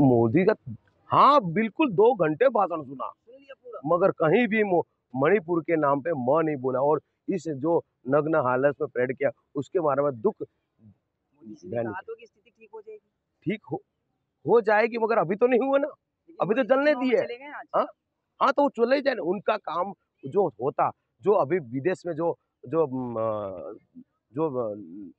मोदी का हाँ बिल्कुल दो घंटे भाषण सुना मगर कहीं भी मणिपुर के नाम पे म नहीं बोला और इस जो नग्न हालत में परेड किया उसके बारे में दुख ठीक हो जाएगी ठीक हो हो जाएगी मगर अभी तो नहीं हुआ ना अभी तो जलने दिए हाँ? हाँ तो वो चले जाए उनका काम जो होता जो अभी विदेश में जो जो जो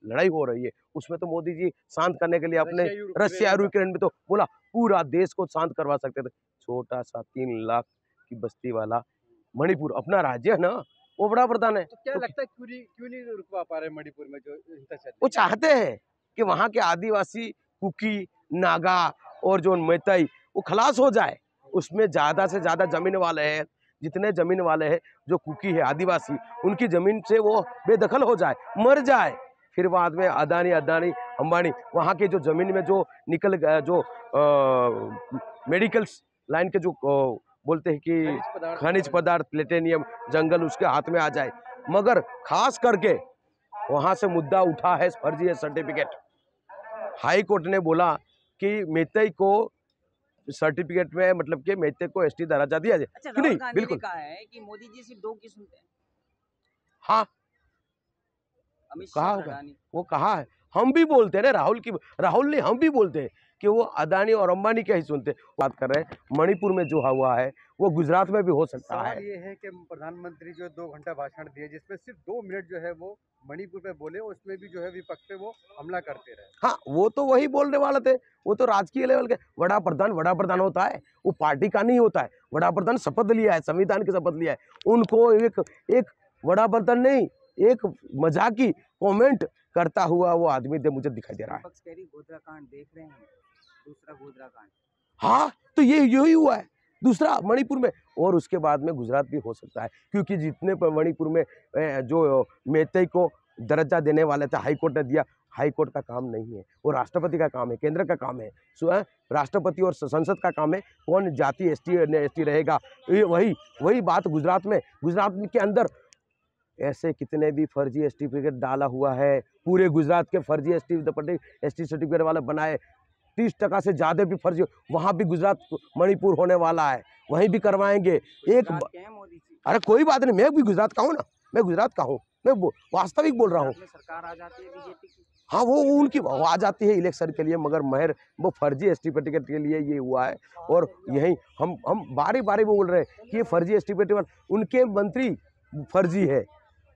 लड़ाई हो रही है उसमें तो मोदी जी शांत करने के लिए अपने रशिया और यूक्रेन में तो बोला पूरा देश को शांत करवा सकते थे छोटा सा तीन लाख की बस्ती वाला मणिपुर अपना राज्य है ना वो बड़ा प्रधान है तो क्या तो लगता है क्यों नहीं क्यों नहीं रुकवा पा रहे मणिपुर में जो वो चाहते हैं कि वहाँ के आदिवासी कुकी नागा और जो मैतई वो खलास हो जाए उसमें ज़्यादा से ज़्यादा जमीन वाले हैं जितने ज़मीन वाले हैं जो कुकी है आदिवासी उनकी ज़मीन से वो बेदखल हो जाए मर जाए फिर बाद में अदानी अदानी अंबानी वहाँ के जो ज़मीन में जो निकल गया जो मेडिकल्स लाइन के जो आ, बोलते हैं कि खनिज पदार्थ प्लेटेनियम जंगल उसके हाथ में आ जाए मगर खास करके वहाँ से मुद्दा उठा है फर्जी है सर्टिफिकेट हाई कोर्ट ने बोला कि मेतई को सर्टिफिकेट में मतलब के मेहते को एस टी दराजा दिया जाए अच्छा, नहीं बिल्कुल कहा है कि मोदी जी सिर्फ दो किस्म के हाँ कहा होगा वो कहा है हम भी बोलते हैं ना राहुल की राहुल ने हम भी बोलते हैं कि वो अदानी और अंबानी क्या ही सुनते बात कर रहे हैं मणिपुर में जो हुआ है वो गुजरात में भी हो सकता है ये है कि प्रधानमंत्री जो दो घंटा भाषण दिए जिसमें सिर्फ दो मिनट जो है वो मणिपुर में बोले उसमें भी जो है विपक्ष पे वो हमला करते रहे हाँ वो तो वही बोलने वाले थे वो तो राजकीय लेवल के वड़ा प्रधान वड़ा प्रधान होता है वो पार्टी का नहीं होता है वड़ा प्रधान शपथ लिया है संविधान की शपथ लिया है उनको एक एक वड़ा प्रधान नहीं एक मजाकी कमेंट करता हुआ वो आदमी दे मुझे दिखाई दे रहा है हाँ तो ये यही हुआ है दूसरा मणिपुर में और उसके बाद में गुजरात भी हो सकता है क्योंकि जितने मणिपुर में जो मेते को दर्जा देने वाले थे हाईकोर्ट ने दिया हाईकोर्ट का काम नहीं है वो राष्ट्रपति का काम है केंद्र का काम है स्वयं राष्ट्रपति और संसद का काम है कौन जाति एसटी एसटी रहेगा वही वही बात गुजरात में गुजरात के अंदर ऐसे कितने भी फर्जी एस सर्टिफिकेट डाला हुआ है पूरे गुजरात के फर्जी एस एस टी सर्टिफिकेट वाले बनाए तीस टका से ज़्यादा भी फर्जी वहाँ भी गुजरात मणिपुर होने वाला है वहीं भी करवाएंगे एक अरे कोई बात नहीं मैं भी गुजरात का हूँ ना मैं गुजरात का हूँ मैं वास्तविक बोल रहा हूँ सरकार आ जाती है बीजेपी की हाँ वो उनकी आ जाती है इलेक्शन के लिए मगर महर वो फर्जी एस सर्टिफिकेट के लिए ये हुआ है हाँ, और यही हम हम बारी बारी में बोल रहे हैं कि ये फर्जी एस सर्टिफिकेट उनके मंत्री फर्जी है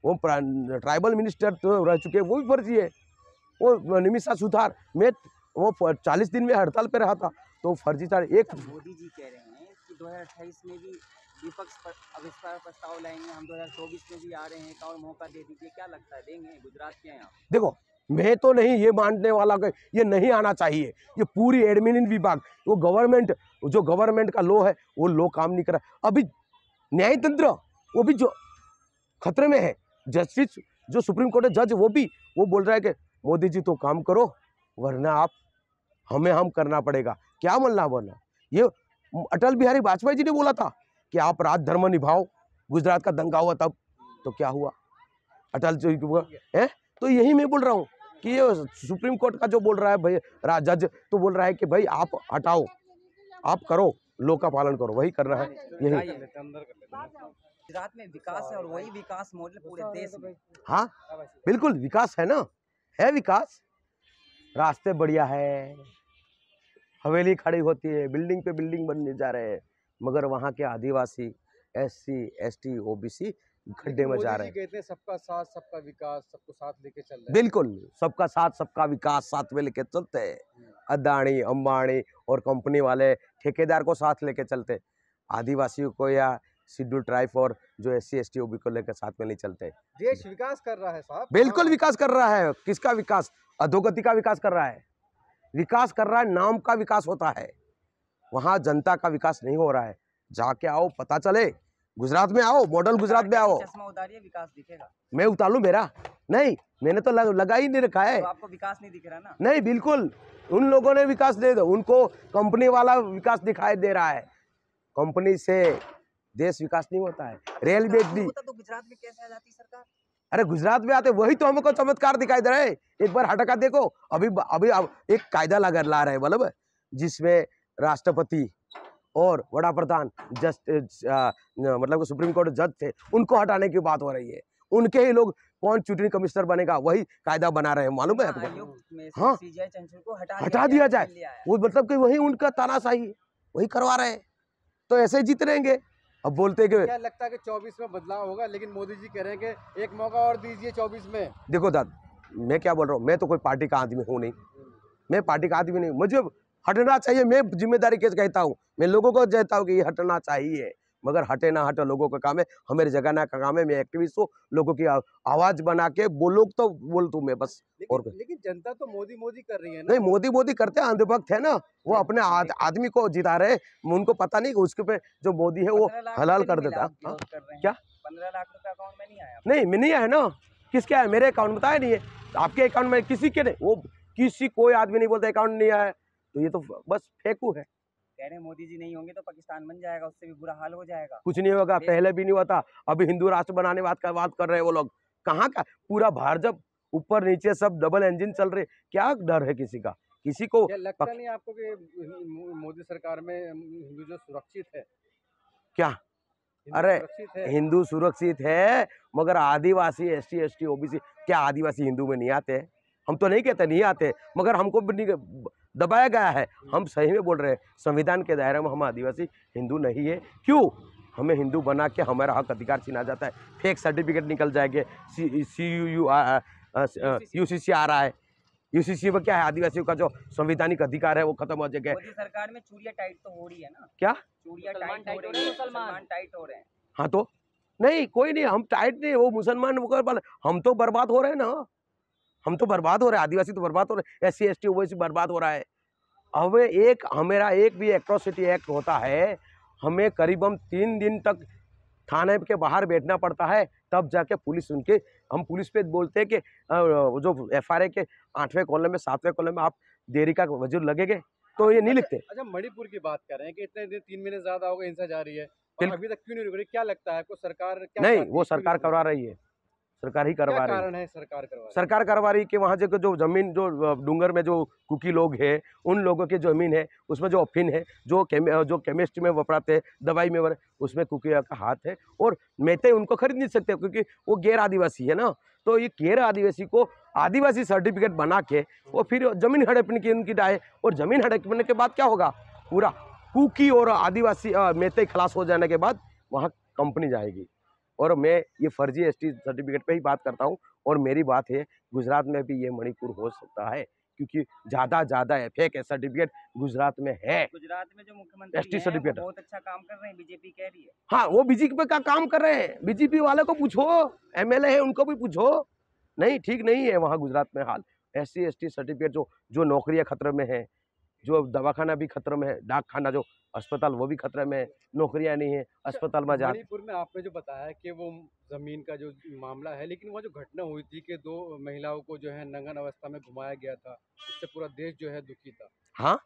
वो ट्राइबल मिनिस्टर तो रह चुके वो भी फर्जी है वो निमिषा सुधार मैं वो चालीस दिन में हड़ताल पर रहा था तो फर्जी चार एक अच्छा, मोदी जी कह रहे हैं कि 2028 में भी विपक्ष पर अविष्कार प्रस्ताव लाएंगे हम 2024 में भी आ रहे हैं और मौका दे दीजिए क्या लगता है देंगे गुजरात के यहाँ देखो मैं तो नहीं ये मानने वाला कि ये नहीं आना चाहिए ये पूरी एडमिन विभाग वो गवर्नमेंट जो गवर्नमेंट का लो है वो लो काम नहीं कर रहा अभी न्यायतंत्र वो भी जो खतरे में है जस्टिस जो सुप्रीम कोर्ट है जज वो भी वो बोल रहा है कि मोदी जी तो काम करो वरना आप हमें हम करना पड़ेगा क्या मल्ला बोलना ये अटल बिहारी वाजपेयी जी ने बोला था कि आप रात धर्म निभाओ गुजरात का दंगा हुआ तब तो क्या हुआ अटल जी है तो यही मैं बोल रहा हूँ कि ये सुप्रीम कोर्ट का जो बोल रहा है भाई जज तो बोल रहा है कि भाई आप हटाओ आप करो लोग का पालन करो वही करना है यही गुजरात में विकास है और वही विकास मॉडल पूरे देश तो में हाँ, हाँ बिल्कुल विकास है ना है विकास रास्ते बढ़िया है हवेली खड़ी होती है बिल्डिंग पे बिल्डिंग बनने जा रहे हैं मगर वहाँ के आदिवासी S C S T O B C गड्ढे में जा रहे हैं कहते हैं सबका साथ सबका विकास सबको साथ लेके चल रहे बिल्कुल सबका साथ सबका विकास साथ में लेके चलते हैं हम्म। अदाणी अंबानी और कंपनी वाले ठेकेदार को साथ लेके चलते आदिवासियों को या शेड्यूल ट्राइब और जो S C S T OB को लेकर साथ में नहीं चलते देश विकास कर रहा है साहब बिल्कुल हाँ। विकास कर रहा है किसका विकास अधोगति का विकास कर रहा है विकास कर रहा है नाम का विकास होता है वहाँ जनता का विकास नहीं हो रहा है जाके आओ पता चले गुजरात में आओ मॉडल गुजरात में आओ चश्मा उतारिए विकास दिखेगा मैं उतारू मेरा नहीं मैंने तो लग, लगा ही नहीं रखा है तो आपको विकास नहीं दिख रहा ना नहीं बिल्कुल उन लोगों ने विकास दे दो उनको कंपनी वाला विकास दिखाई दे रहा है कंपनी से देश विकास नहीं होता है रेलवे भी तो गुजरात में कैसे आ जाती सरकार अरे गुजरात में आते वही तो हमको चमत्कार दिखाई दे रहे एक बार हटका देखो अभी अभी एक कायदा लगा ला रहे मतलब जिसमें राष्ट्रपति और वड़ा प्रधान जस्ट मतलब सुप्रीम कोर्ट जज थे उनको हटाने की बात हो रही है उनके ही लोग कौन चुटनी कमिश्नर बनेगा वही कायदा बना रहे हैं मालूम है हाँ, आपको हाँ हटा, हटा दिया जाए वो मतलब कि वही उनका तानाशाही वही करवा रहे हैं तो ऐसे जीत रहेंगे अब बोलते कि क्या लगता है कि चौबीस में बदलाव होगा लेकिन मोदी जी कह रहे हैं कि एक मौका और दीजिए चौबीस में देखो दाद मैं क्या बोल रहा हूँ मैं तो कोई पार्टी का आदमी हूँ नहीं मैं पार्टी का आदमी नहीं मुझे हटना चाहिए मैं जिम्मेदारी कैसे कहता हूँ मैं लोगों को कहता हूँ कि ये हटना चाहिए मगर हटे ना हटे लोगों का काम है हमारे जगाना का काम है मैं एक्टिविस्ट हूँ लोगों की आवाज बना के बोलो तो बोल तू मैं बस लेकिन, और लेकिन जनता तो मोदी मोदी कर रही है ना? नहीं मोदी मोदी करते अंधभक्त है ना वो अपने आद, आदमी को जिता रहे उनको पता नहीं उसके पे जो मोदी है वो हलाल कर देता हाँ, क्या पंद्रह लाख रुपया अकाउंट में नहीं आया नहीं मैं नहीं आया ना किसके आया मेरे अकाउंट में तो आया नहीं है आपके अकाउंट में किसी के नहीं वो किसी कोई आदमी नहीं बोलता अकाउंट नहीं आया तो ये तो बस फेकू है कह रहे हैं मोदी जी नहीं होंगे तो पाकिस्तान बन जाएगा उससे भी बुरा हाल हो जाएगा कुछ नहीं होगा पहले भी नहीं हुआ था अभी हिंदू राष्ट्र बनाने बात कर बात कर रहे हैं वो लोग कहाँ का पूरा भार जब ऊपर नीचे सब डबल इंजिन चल रहे क्या डर है किसी का किसी को लगता पक... नहीं आपको कि मोदी सरकार में हिंदू जो सुरक्षित है क्या अरे हिंदू सुरक्षित है मगर आदिवासी S T S T OBC क्या आदिवासी हिंदू में नहीं आते हम तो नहीं कहते नहीं आते मगर हमको भी नहीं दबाया गया है हम्म। हम सही में बोल रहे हैं संविधान के दायरे में हम आदिवासी हिंदू नहीं है क्यों हमें हिंदू बना के हमारा हक अधिकार छीना जाता है फेक सर्टिफिकेट निकल जाएंगे C U U U C C आ रहा है यू सी सी में क्या है आदिवासियों का जो संविधानिक अधिकार है वो खत्म हो जाएगा सरकार में चूड़िया टाइट तो हो रही है ना क्या चूड़िया मुसलमान टाइट हो रहे हैं हाँ तो नहीं कोई नहीं हम टाइट नहीं वो मुसलमान हम तो बर्बाद हो रहे हैं ना हम तो बर्बाद हो रहे हैं आदिवासी तो बर्बाद हो रहे हैं S C S T OBC बर्बाद हो रहा है हमें एक हमेरा एक भी एट्रोसिटी एक्ट होता है हमें करीबन तीन दिन तक थाने के बाहर बैठना पड़ता है तब जाके पुलिस उनके हम पुलिस पे बोलते हैं कि जो एफ के आठवें कॉलम में सातवें कॉलम में आप देरी का वजूर लगेगे तो ये नहीं अच्छा, लिखते अच्छा मणिपुर की बात कर रहे हैं कि इतने दिन तीन महीने ज़्यादा होगा हिंसा जा रही है अभी तक क्यों नहीं रुक रही क्या लगता है आपको सरकार क्या नहीं वो सरकार करवा रही है सरकार ही करवा रही है सरकार करवा सरकार करवा रही कि वहाँ जो जो जमीन जो डूंगर में जो कुकी लोग हैं उन लोगों की जमीन है उसमें जो अफिन है जो केमे, जो केमिस्ट्री में वपराते हैं दवाई में वर, उसमें कुकी का हाथ है और मेहते उनको खरीद नहीं सकते क्योंकि वो गैर आदिवासी है ना तो ये गैर आदिवासी को आदिवासी सर्टिफिकेट बना के और फिर जमीन हड़पने की उनकी राय और जमीन हड़पने के बाद क्या होगा पूरा कुकी और आदिवासी मेहते खलास हो जाने के बाद वहाँ कंपनी जाएगी और मैं ये फर्जी एस सर्टिफिकेट पर ही बात करता हूँ और मेरी बात है गुजरात में भी ये मणिपुर हो सकता है क्योंकि ज़्यादा ज़्यादा है फेक है सर्टिफिकेट गुजरात में है गुजरात में जो मुख्यमंत्री एस टी सर्टिफिकेट बहुत अच्छा काम कर रहे हैं बीजेपी कह रही है हाँ वो बीजेपी का काम कर रहे हैं बीजेपी वाले को पूछो एमएलए है उनको भी पूछो नहीं ठीक नहीं है वहाँ गुजरात में हाल एस सी सर्टिफिकेट जो जो नौकरियाँ खतरे में है जो दवाखाना भी खतरे में है डाक खाना जो अस्पताल वो भी खतरे में नौकरियां नहीं है अच्छा, अस्पताल में जा मणिपुर में आपने जो बताया कि वो जमीन का जो मामला है लेकिन वो जो घटना हुई थी कि दो महिलाओं को जो है नंगन अवस्था में घुमाया गया था इससे पूरा देश जो है दुखी था हाँ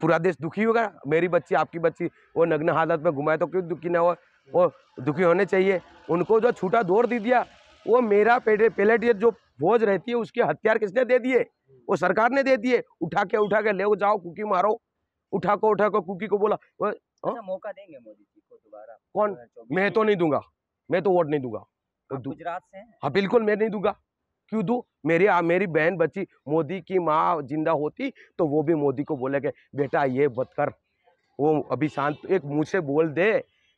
पूरा देश दुखी होगा मेरी बच्ची आपकी बच्ची वो नग्न हालत में घुमाए तो क्यों दुखी ना हो वो दुखी होने चाहिए उनको जो छूटा दौर दे दिया वो मेरा पेलेट जो बोझ रहती है उसके हथियार किसने दे दिए वो सरकार ने दे दिए उठा के उठा के ले जाओ कुकी मारो उठा को उठा को कुकी को बोला हाँ? अच्छा, मौका देंगे मोदी जी को दोबारा कौन मैं तो नहीं दूंगा मैं तो वोट नहीं दूंगा तो गुजरात से हाँ बिल्कुल मैं नहीं दूंगा क्यों दू मेरी आ, मेरी बहन बच्ची मोदी की माँ जिंदा होती तो वो भी मोदी को बोले कि बेटा ये बत कर वो अभी शांत एक मुझसे बोल दे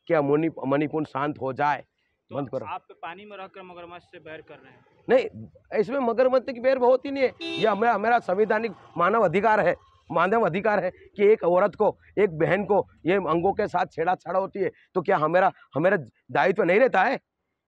कि मणि मणिपुर शांत हो जाए तो बंद करो आप पानी में रहकर मगरमच्छ से बैर कर रहे हैं नहीं इसमें मगरमच्छ की बैर बहुत ही नहीं है यह हमारा संवैधानिक मानव अधिकार है मानव अधिकार है कि एक औरत को एक बहन को ये अंगों के साथ छाड़ा होती है तो क्या हमारा हमारा दायित्व नहीं रहता है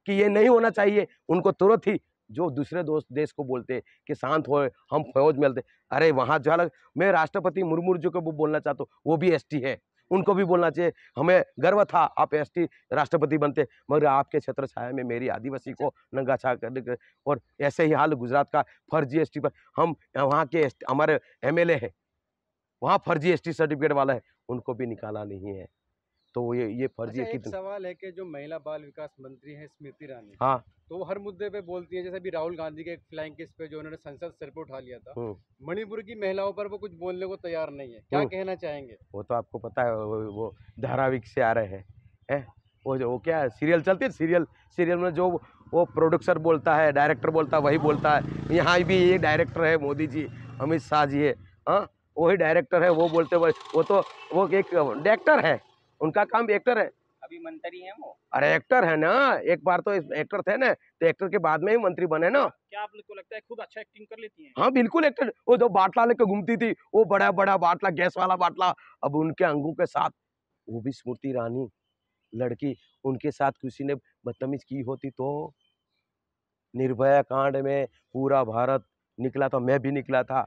कि ये नहीं होना चाहिए उनको तुरंत ही जो दूसरे दोस्त देश को बोलते हैं कि शांत हो हम फौज मिलते अरे वहाँ अलग मैं राष्ट्रपति मुर्मू जी को बोलना चाहता हूँ वो भी एसटी है उनको भी बोलना चाहिए हमें गर्व था आप एसटी राष्ट्रपति बनते मगर आपके क्षेत्र छाया में मेरी आदिवासी को नंगा छा कर और ऐसे ही हाल गुजरात का फर्जी एसटी पर हम वहाँ के हमारे एमएलए हैं वहाँ फर्जी एसटी सर्टिफिकेट वाला है उनको भी निकाला नहीं है तो ये ये फर्जी अच्छा, एक तो सवाल है कि जो महिला बाल विकास मंत्री हैं स्मृति रानी हाँ तो वो हर मुद्दे पे बोलती है जैसे अभी राहुल गांधी के एक फ्लाइंग केस पे जो उन्होंने संसद सिर पे उठा लिया था हम्म। मणिपुर की महिलाओं पर वो कुछ बोलने को तैयार नहीं है क्या हम्म। कहना चाहेंगे वो तो आपको पता है वो, वो धाराविक से आ रहे हैं है? वो जो वो क्या है सीरियल चलती है सीरियल सीरियल में जो वो प्रोड्यूसर बोलता है डायरेक्टर बोलता है वही बोलता है यहाँ भी ये डायरेक्टर है मोदी जी अमित शाह जी है हाँ वही डायरेक्टर है वो बोलते वो वो तो वो एक डायरेक्टर है उनका काम एक्टर है अभी मंत्री हैं वो अरे एक्टर है ना एक बार तो एक्टर थे ना तो एक्टर के बाद में ही मंत्री बने ना क्या आप लोग को लगता है खुद अच्छा एक्टिंग कर लेती हैं हाँ बिल्कुल एक्टर वो जो बाटला लेकर घूमती थी वो बड़ा बड़ा बाटला गैस वाला बाटला अब उनके अंगों के साथ वो भी स्मृति रानी लड़की उनके साथ किसी ने बदतमीज की होती तो निर्भया कांड में पूरा भारत निकला था मैं भी निकला था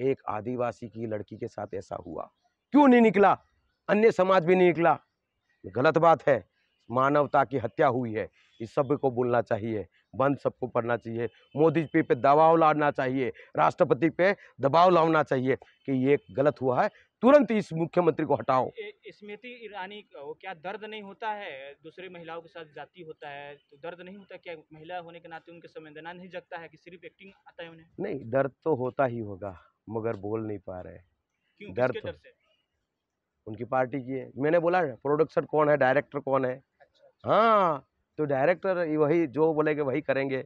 एक आदिवासी की लड़की के साथ ऐसा हुआ क्यों नहीं निकला अन्य समाज भी नहीं निकला गलत बात है मानवता की हत्या हुई है इस सब को बोलना चाहिए बंद सबको पढ़ना चाहिए मोदी जी पे दबाव लाना चाहिए राष्ट्रपति पे दबाव लाना चाहिए कि ये गलत हुआ है तुरंत इस मुख्यमंत्री को हटाओ स्मृति ईरानी को क्या दर्द नहीं होता है दूसरे महिलाओं के साथ जाति होता है तो दर्द नहीं होता क्या महिला होने के नाते उनके संवेदना नहीं जगता है कि सिर्फ एक्टिंग आता है उन्हें नहीं दर्द तो होता ही होगा मगर बोल नहीं पा रहे डर तो उनकी पार्टी की है मैंने बोला प्रोडक्शन कौन है डायरेक्टर कौन है अच्छा।, अच्छा। हाँ तो डायरेक्टर वही जो बोलेंगे वही करेंगे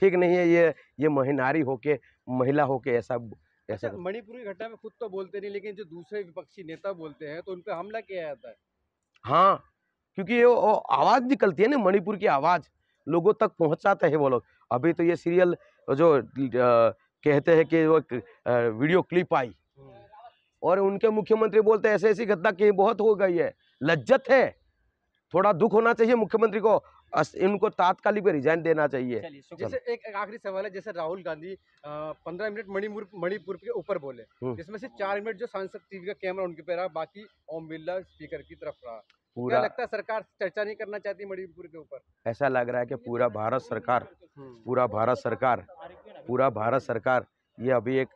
ठीक नहीं है ये ये महिनारी होके महिला होके ऐसा अच्छा, ऐसा अच्छा, मणिपुरी घटना में खुद तो बोलते नहीं लेकिन जो दूसरे विपक्षी नेता बोलते हैं तो उन पर हमला किया जाता है हाँ क्योंकि ये आवाज़ निकलती है ना मणिपुर की आवाज़ लोगों तक पहुँचाते हैं वो लोग अभी तो ये सीरियल जो कहते हैं कि वो वीडियो क्लिप आई हम्म। और उनके मुख्यमंत्री बोलते ऐसे ऐसी घटना कहीं बहुत हो गई है लज्जत है थोड़ा दुख होना चाहिए मुख्यमंत्री को इनको तात्कालिक रिजाइन देना चाहिए जैसे एक आखिरी सवाल है जैसे राहुल गांधी पंद्रह मिनट मणिपुर मणिपुर के ऊपर बोले हम्म। जिसमें से चार मिनट जो सांसद टीवी का कैमरा उनके पे रहा बाकी ओम बिरला स्पीकर की तरफ रहा पूरा क्या लगता है सरकार चर्चा नहीं करना चाहती मणिपुर के ऊपर ऐसा लग रहा है कि पूरा भारत सरकार हम्म। पूरा भारत सरकार पूरा भारत सरकार ये अभी एक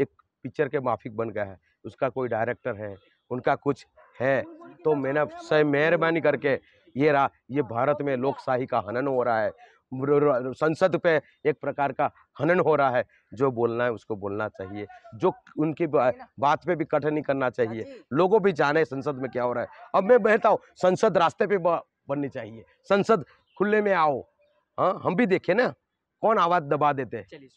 एक पिक्चर के माफिक बन गया है उसका कोई डायरेक्टर है उनका कुछ है तो मैंने सही मेहरबानी करके ये रहा ये भारत में लोकशाही का हनन हो रहा है संसद पे एक प्रकार का हनन हो रहा है जो बोलना है उसको बोलना चाहिए जो उनकी बात पे भी कठिन नहीं करना चाहिए हाँ लोगों भी जाने संसद में क्या हो रहा है अब मैं बहता हूँ संसद रास्ते पे बननी चाहिए संसद खुले में आओ हाँ हम भी देखें ना कौन आवाज दबा देते हैं